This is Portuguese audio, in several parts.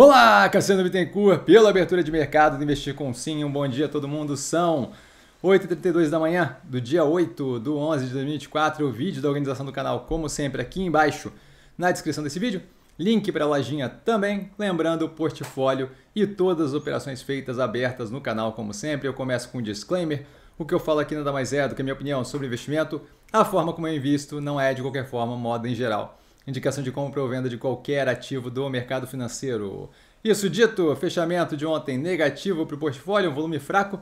Olá, Cassiano Bittencourt, pela abertura de mercado do Investir com Sim. Um bom dia a todo mundo. São 8h32 da manhã do dia 8 do 11 de 2024. O vídeo da organização do canal, como sempre, aqui embaixo na descrição desse vídeo. Link para a lojinha também. Lembrando o portfólio e todas as operações feitas abertas no canal, como sempre. Eu começo com um disclaimer. O que eu falo aqui nada mais é do que a minha opinião sobre investimento. A forma como eu invisto não é, de qualquer forma, moda em geral indicação de compra ou venda de qualquer ativo do mercado financeiro. Isso dito, fechamento de ontem negativo para o portfólio, um volume fraco,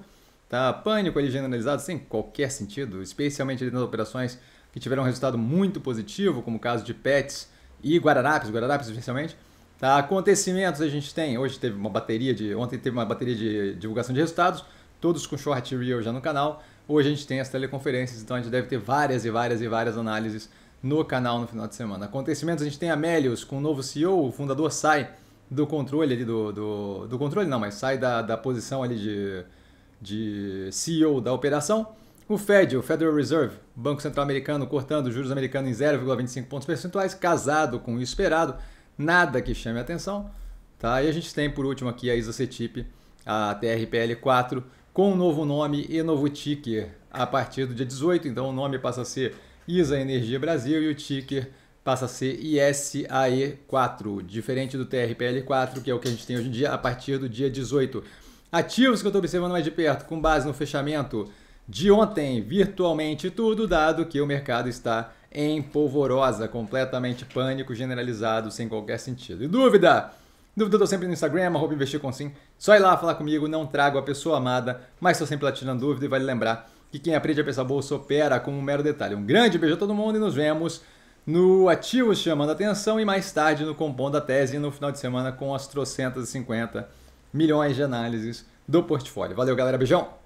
tá? Pânico ali generalizado sem qualquer sentido, especialmente nas operações que tiveram um resultado muito positivo, como o caso de Pets e Guararapes, Guararapes especialmente. Tá? Acontecimentos a gente tem, hoje teve uma bateria de, ontem teve uma bateria de divulgação de resultados, todos com short reel já no canal. Hoje a gente tem as teleconferências, então a gente deve ter várias e várias e várias análises no canal no final de semana. Acontecimentos, a gente tem a Melius com o novo CEO, o fundador sai do controle ali do, do, do controle não, mas sai da, da posição ali de, de CEO da operação. O Fed, o Federal Reserve, Banco Central Americano, cortando juros americanos em 0,25 pontos percentuais, casado com o esperado, nada que chame atenção. Tá? E a gente tem por último aqui a Isocetip, a TRPL4, com um novo nome e novo ticker a partir do dia 18. Então o nome passa a ser ISA Energia Brasil e o ticker passa a ser ISAE4, diferente do TRPL4, que é o que a gente tem hoje em dia a partir do dia 18. Ativos que eu estou observando mais de perto, com base no fechamento de ontem, virtualmente tudo, dado que o mercado está em polvorosa, completamente pânico generalizado, sem qualquer sentido. E dúvida? Dúvida, eu tô sempre no Instagram, arroba investir com sim. Só ir lá falar comigo, não trago a pessoa amada, mas estou sempre lá tirando dúvida e vale lembrar que quem aprende a pensar bolsa opera como um mero detalhe. Um grande beijo a todo mundo e nos vemos no Ativos Chamando Atenção e mais tarde no Compondo a Tese no final de semana com as trocentas e cinquenta milhões de análises do portfólio. Valeu, galera. Beijão!